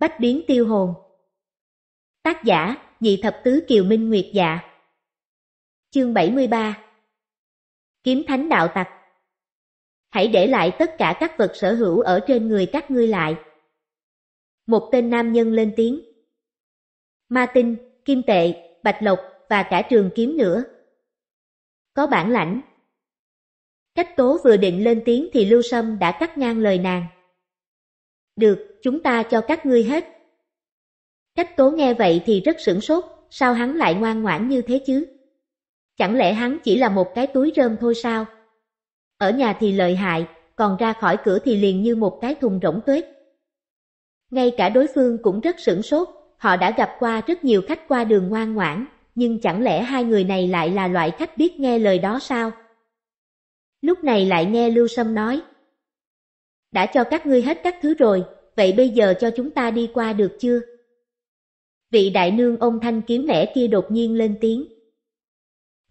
Bách biến tiêu hồn Tác giả, Nhị Thập Tứ Kiều Minh Nguyệt Dạ Chương 73 Kiếm Thánh Đạo Tặc Hãy để lại tất cả các vật sở hữu ở trên người các ngươi lại. Một tên nam nhân lên tiếng. Ma tinh, kim tệ, bạch lộc và cả trường kiếm nữa. Có bản lãnh. Cách tố vừa định lên tiếng thì Lưu Sâm đã cắt ngang lời nàng. Được, chúng ta cho các ngươi hết. Cách tố nghe vậy thì rất sửng sốt, sao hắn lại ngoan ngoãn như thế chứ? Chẳng lẽ hắn chỉ là một cái túi rơm thôi sao? Ở nhà thì lợi hại, còn ra khỏi cửa thì liền như một cái thùng rỗng tuyết. Ngay cả đối phương cũng rất sửng sốt, họ đã gặp qua rất nhiều khách qua đường ngoan ngoãn, nhưng chẳng lẽ hai người này lại là loại khách biết nghe lời đó sao? Lúc này lại nghe Lưu Sâm nói, đã cho các ngươi hết các thứ rồi, vậy bây giờ cho chúng ta đi qua được chưa? Vị đại nương ông thanh kiếm nẻ kia đột nhiên lên tiếng.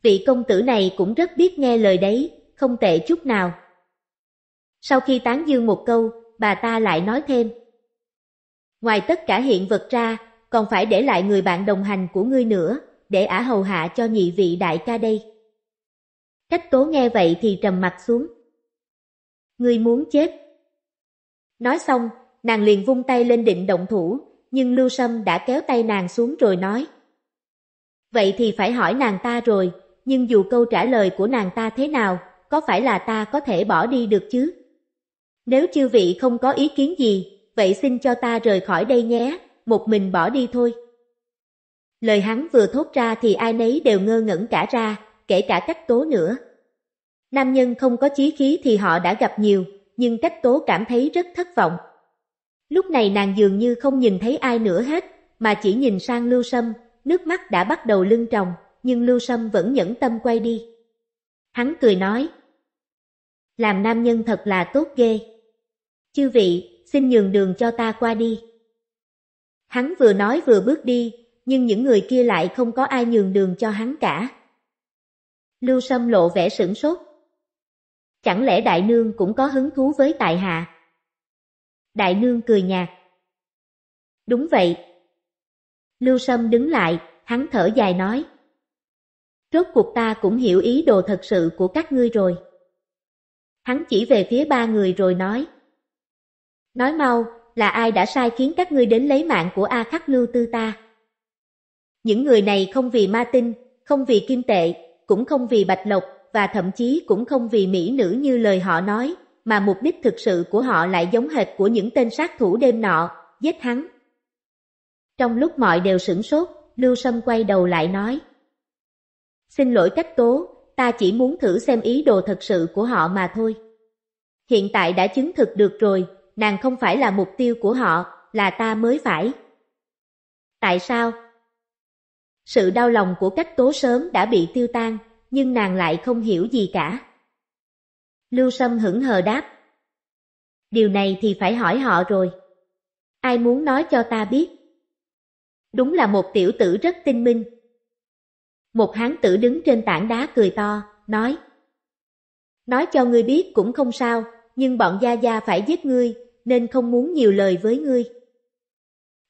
Vị công tử này cũng rất biết nghe lời đấy, không tệ chút nào. Sau khi tán dương một câu, bà ta lại nói thêm. Ngoài tất cả hiện vật ra, còn phải để lại người bạn đồng hành của ngươi nữa, để ả hầu hạ cho nhị vị đại ca đây. Cách tố nghe vậy thì trầm mặt xuống. Ngươi muốn chết. Nói xong, nàng liền vung tay lên định động thủ, nhưng Lưu Sâm đã kéo tay nàng xuống rồi nói. Vậy thì phải hỏi nàng ta rồi, nhưng dù câu trả lời của nàng ta thế nào, có phải là ta có thể bỏ đi được chứ? Nếu chư vị không có ý kiến gì, vậy xin cho ta rời khỏi đây nhé, một mình bỏ đi thôi. Lời hắn vừa thốt ra thì ai nấy đều ngơ ngẩn cả ra, kể cả cách tố nữa. Nam nhân không có chí khí thì họ đã gặp nhiều, nhưng cách tố cảm thấy rất thất vọng. Lúc này nàng dường như không nhìn thấy ai nữa hết, mà chỉ nhìn sang Lưu Sâm, nước mắt đã bắt đầu lưng tròng, nhưng Lưu Sâm vẫn nhẫn tâm quay đi. Hắn cười nói, làm nam nhân thật là tốt ghê. Chư vị, xin nhường đường cho ta qua đi. Hắn vừa nói vừa bước đi, nhưng những người kia lại không có ai nhường đường cho hắn cả. Lưu Sâm lộ vẻ sửng sốt. Chẳng lẽ đại nương cũng có hứng thú với tại hạ? Đại nương cười nhạt. Đúng vậy. Lưu Sâm đứng lại, hắn thở dài nói. Rốt cuộc ta cũng hiểu ý đồ thật sự của các ngươi rồi. Hắn chỉ về phía ba người rồi nói. Nói mau, là ai đã sai khiến các ngươi đến lấy mạng của A Khắc Lưu Tư ta? Những người này không vì ma tinh, không vì kim tệ, cũng không vì bạch lộc, và thậm chí cũng không vì mỹ nữ như lời họ nói, mà mục đích thực sự của họ lại giống hệt của những tên sát thủ đêm nọ, giết hắn. Trong lúc mọi đều sửng sốt, Lưu Sâm quay đầu lại nói. Xin lỗi cách tố, ta chỉ muốn thử xem ý đồ thật sự của họ mà thôi. Hiện tại đã chứng thực được rồi, nàng không phải là mục tiêu của họ, là ta mới phải. Tại sao? Sự đau lòng của cách tố sớm đã bị tiêu tan, nhưng nàng lại không hiểu gì cả. Lưu Sâm hững hờ đáp. Điều này thì phải hỏi họ rồi. Ai muốn nói cho ta biết? Đúng là một tiểu tử rất tinh minh. Một hán tử đứng trên tảng đá cười to, nói. Nói cho ngươi biết cũng không sao, nhưng bọn Gia Gia phải giết ngươi, nên không muốn nhiều lời với ngươi.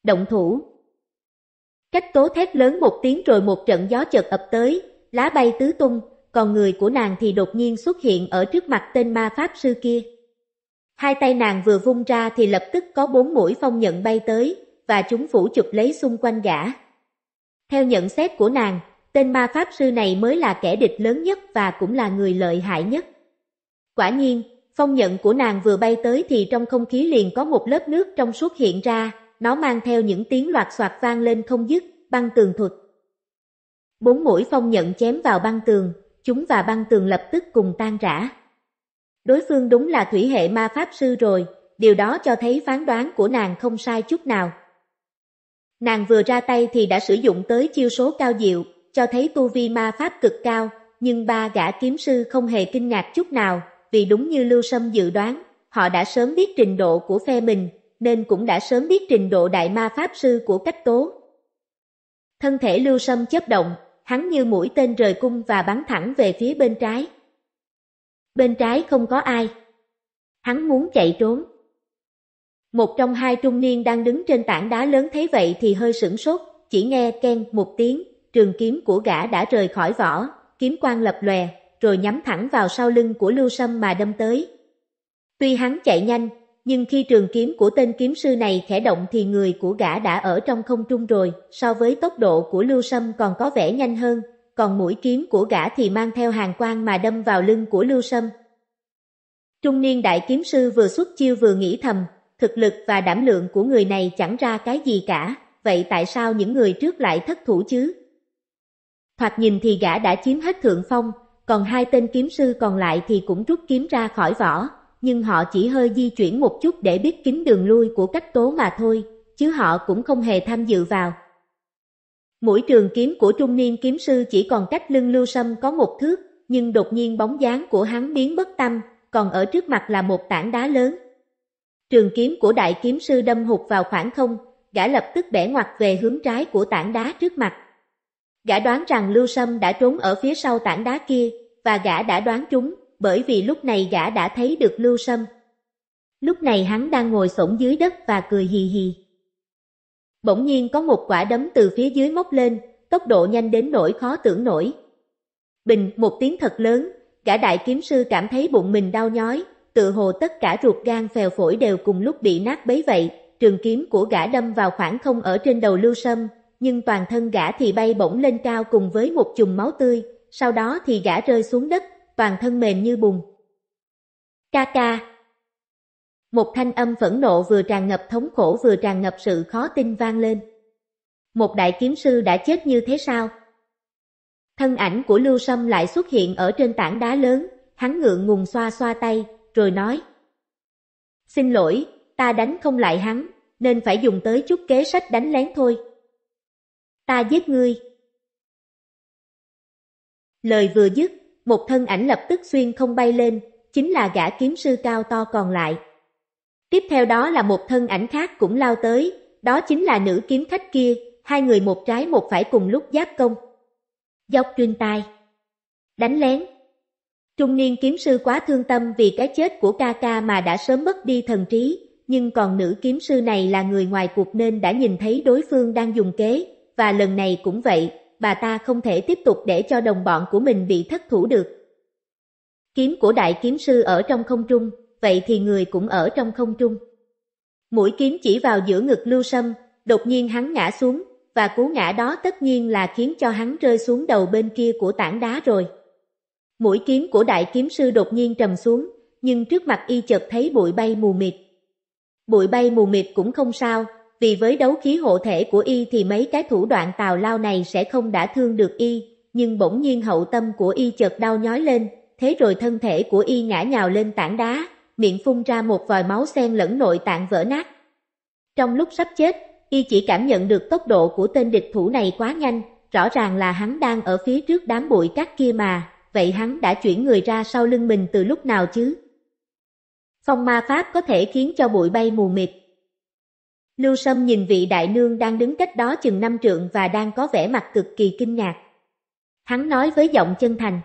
Động thủ Cách tố thét lớn một tiếng rồi một trận gió chợt ập tới, lá bay tứ tung, còn người của nàng thì đột nhiên xuất hiện ở trước mặt tên ma pháp sư kia. Hai tay nàng vừa vung ra thì lập tức có bốn mũi phong nhận bay tới, và chúng phủ chụp lấy xung quanh gã. Theo nhận xét của nàng, tên ma pháp sư này mới là kẻ địch lớn nhất và cũng là người lợi hại nhất. Quả nhiên, phong nhận của nàng vừa bay tới thì trong không khí liền có một lớp nước trong suốt hiện ra, nó mang theo những tiếng loạt soạt vang lên không dứt, băng tường thuật. Bốn mũi phong nhận chém vào băng tường, chúng và băng tường lập tức cùng tan rã. Đối phương đúng là thủy hệ ma pháp sư rồi, điều đó cho thấy phán đoán của nàng không sai chút nào. Nàng vừa ra tay thì đã sử dụng tới chiêu số cao diệu, cho thấy tu vi ma pháp cực cao, nhưng ba gã kiếm sư không hề kinh ngạc chút nào, vì đúng như Lưu Sâm dự đoán, họ đã sớm biết trình độ của phe mình, nên cũng đã sớm biết trình độ đại ma pháp sư của cách tố. Thân thể Lưu Sâm chấp động, hắn như mũi tên rời cung và bắn thẳng về phía bên trái. Bên trái không có ai. Hắn muốn chạy trốn. Một trong hai trung niên đang đứng trên tảng đá lớn thấy vậy thì hơi sửng sốt, chỉ nghe ken một tiếng, trường kiếm của gã đã rời khỏi vỏ, kiếm quang lập lòe, rồi nhắm thẳng vào sau lưng của Lưu Sâm mà đâm tới. Tuy hắn chạy nhanh, nhưng khi trường kiếm của tên kiếm sư này khẽ động thì người của gã đã ở trong không trung rồi, so với tốc độ của lưu sâm còn có vẻ nhanh hơn, còn mũi kiếm của gã thì mang theo hàng quang mà đâm vào lưng của lưu sâm. Trung niên đại kiếm sư vừa xuất chiêu vừa nghĩ thầm, thực lực và đảm lượng của người này chẳng ra cái gì cả, vậy tại sao những người trước lại thất thủ chứ? Thoạt nhìn thì gã đã chiếm hết thượng phong, còn hai tên kiếm sư còn lại thì cũng rút kiếm ra khỏi vỏ, nhưng họ chỉ hơi di chuyển một chút để biết kín đường lui của cách tố mà thôi, chứ họ cũng không hề tham dự vào. Mũi trường kiếm của trung niên kiếm sư chỉ còn cách lưng lưu sâm có một thước, nhưng đột nhiên bóng dáng của hắn biến bất tâm, còn ở trước mặt là một tảng đá lớn. Trường kiếm của đại kiếm sư đâm hụt vào khoảng không, gã lập tức bẻ ngoặt về hướng trái của tảng đá trước mặt. Gã đoán rằng lưu sâm đã trốn ở phía sau tảng đá kia, và gã đã đoán trúng, bởi vì lúc này gã đã thấy được lưu sâm. Lúc này hắn đang ngồi sổng dưới đất và cười hì hì. Bỗng nhiên có một quả đấm từ phía dưới móc lên, tốc độ nhanh đến nỗi khó tưởng nổi. Bình, một tiếng thật lớn, gã đại kiếm sư cảm thấy bụng mình đau nhói, tự hồ tất cả ruột gan phèo phổi đều cùng lúc bị nát bấy vậy, trường kiếm của gã đâm vào khoảng không ở trên đầu lưu sâm, nhưng toàn thân gã thì bay bổng lên cao cùng với một chùm máu tươi, sau đó thì gã rơi xuống đất, toàn thân mềm như bùn. Ca ca. Một thanh âm phẫn nộ vừa tràn ngập thống khổ vừa tràn ngập sự khó tin vang lên. Một đại kiếm sư đã chết như thế sao? Thân ảnh của Lưu Sâm lại xuất hiện ở trên tảng đá lớn, hắn ngượng ngùng xoa xoa tay, rồi nói. Xin lỗi, ta đánh không lại hắn, nên phải dùng tới chút kế sách đánh lén thôi. Ta giết ngươi. Lời vừa dứt, một thân ảnh lập tức xuyên không bay lên, chính là gã kiếm sư cao to còn lại. Tiếp theo đó là một thân ảnh khác cũng lao tới, đó chính là nữ kiếm khách kia, hai người một trái một phải cùng lúc giáp công. Dọc truyền tai. Đánh lén. Trung niên kiếm sư quá thương tâm vì cái chết của ca ca mà đã sớm mất đi thần trí, nhưng còn nữ kiếm sư này là người ngoài cuộc nên đã nhìn thấy đối phương đang dùng kế, và lần này cũng vậy, bà ta không thể tiếp tục để cho đồng bọn của mình bị thất thủ được. Kiếm của đại kiếm sư ở trong không trung, vậy thì người cũng ở trong không trung. Mũi kiếm chỉ vào giữa ngực lưu sâm, đột nhiên hắn ngã xuống, và cú ngã đó tất nhiên là khiến cho hắn rơi xuống đầu bên kia của tảng đá rồi. Mũi kiếm của đại kiếm sư đột nhiên trầm xuống, nhưng trước mặt y chợt thấy bụi bay mù mịt. Bụi bay mù mịt cũng không sao, vì với đấu khí hộ thể của y thì mấy cái thủ đoạn tào lao này sẽ không đã thương được y, nhưng bỗng nhiên hậu tâm của y chợt đau nhói lên, thế rồi thân thể của y ngã nhào lên tảng đá, miệng phun ra một vòi máu xen lẫn nội tạng vỡ nát. Trong lúc sắp chết, y chỉ cảm nhận được tốc độ của tên địch thủ này quá nhanh, rõ ràng là hắn đang ở phía trước đám bụi cát kia mà, vậy hắn đã chuyển người ra sau lưng mình từ lúc nào chứ? Phong ma pháp có thể khiến cho bụi bay mù mịt, Lưu Sâm nhìn vị đại nương đang đứng cách đó chừng năm trượng và đang có vẻ mặt cực kỳ kinh ngạc. Hắn nói với giọng chân thành.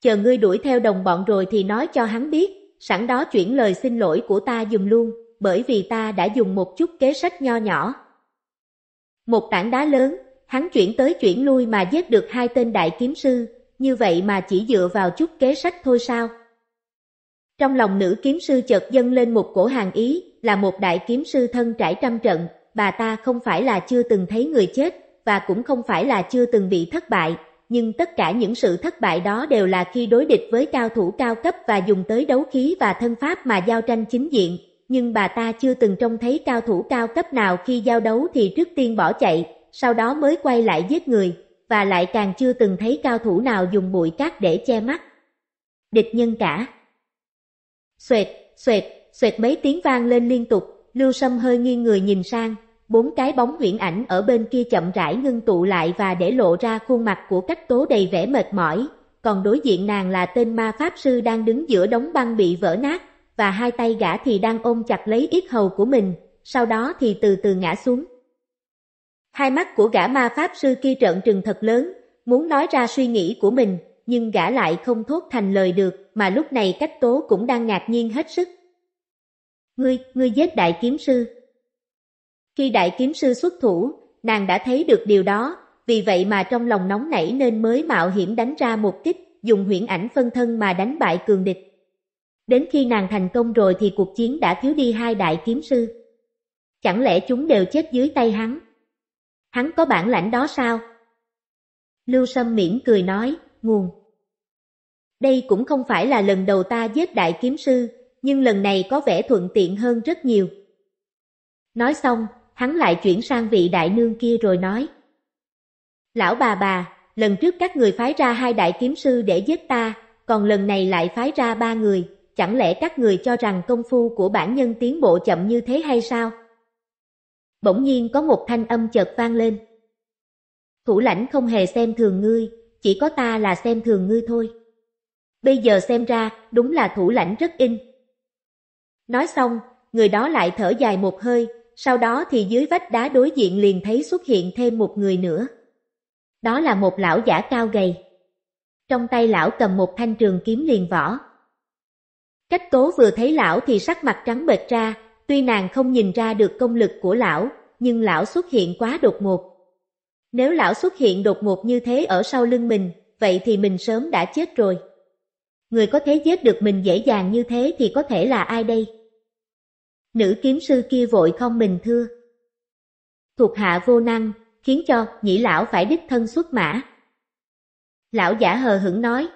Chờ ngươi đuổi theo đồng bọn rồi thì nói cho hắn biết, sẵn đó chuyển lời xin lỗi của ta dùng luôn, bởi vì ta đã dùng một chút kế sách nho nhỏ. Một tảng đá lớn, hắn chuyển tới chuyển lui mà giết được hai tên đại kiếm sư, như vậy mà chỉ dựa vào chút kế sách thôi sao? Trong lòng nữ kiếm sư chợt dâng lên một cổ hàng ý, là một đại kiếm sư thân trải trăm trận, bà ta không phải là chưa từng thấy người chết, và cũng không phải là chưa từng bị thất bại, nhưng tất cả những sự thất bại đó đều là khi đối địch với cao thủ cao cấp và dùng tới đấu khí và thân pháp mà giao tranh chính diện, nhưng bà ta chưa từng trông thấy cao thủ cao cấp nào khi giao đấu thì trước tiên bỏ chạy, sau đó mới quay lại giết người, và lại càng chưa từng thấy cao thủ nào dùng bụi cát để che mắt. Địch nhân cả Xoẹt, xoẹt, xoẹt mấy tiếng vang lên liên tục, Lưu Sâm hơi nghiêng người nhìn sang, bốn cái bóng huyễn ảnh ở bên kia chậm rãi ngưng tụ lại và để lộ ra khuôn mặt của cách tố đầy vẻ mệt mỏi, còn đối diện nàng là tên ma pháp sư đang đứng giữa đống băng bị vỡ nát, và hai tay gã thì đang ôm chặt lấy yết hầu của mình, sau đó thì từ từ ngã xuống. Hai mắt của gã ma pháp sư kia trợn trừng thật lớn, muốn nói ra suy nghĩ của mình, nhưng gã lại không thốt thành lời được, mà lúc này cách tố cũng đang ngạc nhiên hết sức. Ngươi, ngươi giết đại kiếm sư. Khi đại kiếm sư xuất thủ, nàng đã thấy được điều đó, vì vậy mà trong lòng nóng nảy nên mới mạo hiểm đánh ra một kích, dùng huyễn ảnh phân thân mà đánh bại cường địch. Đến khi nàng thành công rồi thì cuộc chiến đã thiếu đi hai đại kiếm sư. Chẳng lẽ chúng đều chết dưới tay hắn? Hắn có bản lãnh đó sao? Lưu Sâm mỉm cười nói, nguồn. Đây cũng không phải là lần đầu ta giết đại kiếm sư, nhưng lần này có vẻ thuận tiện hơn rất nhiều. Nói xong, hắn lại chuyển sang vị đại nương kia rồi nói. Lão bà bà, lần trước các người phái ra hai đại kiếm sư để giết ta, còn lần này lại phái ra ba người, chẳng lẽ các người cho rằng công phu của bản nhân tiến bộ chậm như thế hay sao? Bỗng nhiên có một thanh âm chợt vang lên. Thủ lãnh không hề xem thường ngươi, chỉ có ta là xem thường ngươi thôi. Bây giờ xem ra, đúng là thủ lãnh rất in. Nói xong, người đó lại thở dài một hơi, sau đó thì dưới vách đá đối diện liền thấy xuất hiện thêm một người nữa. Đó là một lão giả cao gầy. Trong tay lão cầm một thanh trường kiếm liền vỏ. Cách tố vừa thấy lão thì sắc mặt trắng bệch ra, tuy nàng không nhìn ra được công lực của lão, nhưng lão xuất hiện quá đột ngột. Nếu lão xuất hiện đột ngột như thế ở sau lưng mình, vậy thì mình sớm đã chết rồi. Người có thể giết được mình dễ dàng như thế thì có thể là ai đây? Nữ kiếm sư kia vội không mình thưa. Thuộc hạ vô năng, khiến cho nhĩ lão phải đích thân xuất mã. Lão giả hờ hững nói.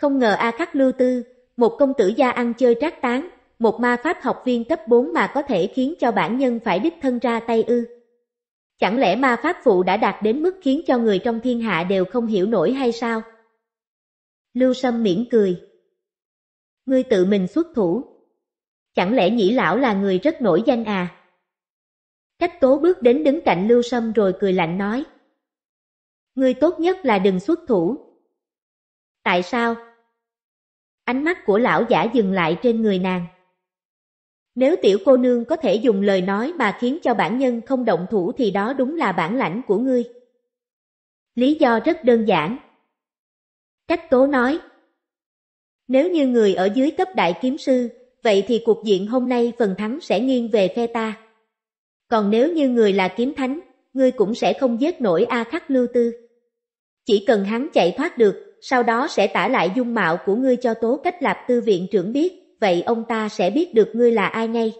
Không ngờ A Khắc Lưu Tư, một công tử gia ăn chơi trác tán, một ma pháp học viên cấp 4 mà có thể khiến cho bản nhân phải đích thân ra tay ư. Chẳng lẽ ma pháp phụ đã đạt đến mức khiến cho người trong thiên hạ đều không hiểu nổi hay sao? Lưu Sâm miễn cười. Ngươi tự mình xuất thủ. Chẳng lẽ nhĩ lão là người rất nổi danh à? Cách tố bước đến đứng cạnh Lưu Sâm rồi cười lạnh nói. Ngươi tốt nhất là đừng xuất thủ. Tại sao? Ánh mắt của lão giả dừng lại trên người nàng. Nếu tiểu cô nương có thể dùng lời nói mà khiến cho bản nhân không động thủ thì đó đúng là bản lãnh của ngươi. Lý do rất đơn giản cách tố nói. Nếu như người ở dưới cấp đại kiếm sư, vậy thì cuộc diện hôm nay phần thắng sẽ nghiêng về phe ta. Còn nếu như người là kiếm thánh, ngươi cũng sẽ không giết nổi A Khắc Lưu Tư. Chỉ cần hắn chạy thoát được, sau đó sẽ tả lại dung mạo của ngươi cho tố cách lạp tư viện trưởng biết, vậy ông ta sẽ biết được ngươi là ai ngay.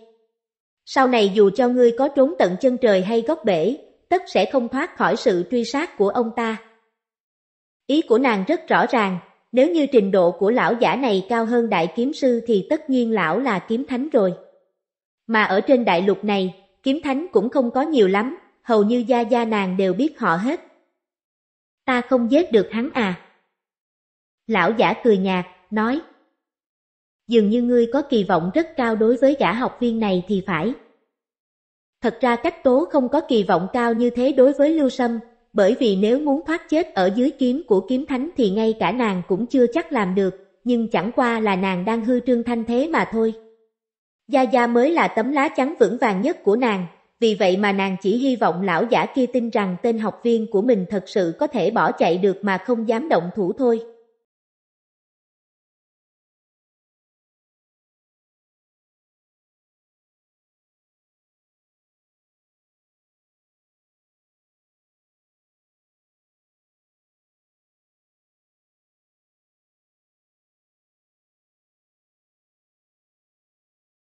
Sau này dù cho ngươi có trốn tận chân trời hay góc bể, tất sẽ không thoát khỏi sự truy sát của ông ta. Ý của nàng rất rõ ràng, nếu như trình độ của lão giả này cao hơn đại kiếm sư thì tất nhiên lão là kiếm thánh rồi. Mà ở trên đại lục này, kiếm thánh cũng không có nhiều lắm, hầu như gia gia nàng đều biết họ hết. Ta không giết được hắn à? Lão giả cười nhạt, nói. Dường như ngươi có kỳ vọng rất cao đối với gã học viên này thì phải. Thật ra cách tố không có kỳ vọng cao như thế đối với Lưu Sâm, bởi vì nếu muốn thoát chết ở dưới kiếm của kiếm thánh thì ngay cả nàng cũng chưa chắc làm được, nhưng chẳng qua là nàng đang hư trương thanh thế mà thôi. Gia Gia mới là tấm lá chắn vững vàng nhất của nàng, vì vậy mà nàng chỉ hy vọng lão giả kia tin rằng tên học viên của mình thật sự có thể bỏ chạy được mà không dám động thủ thôi.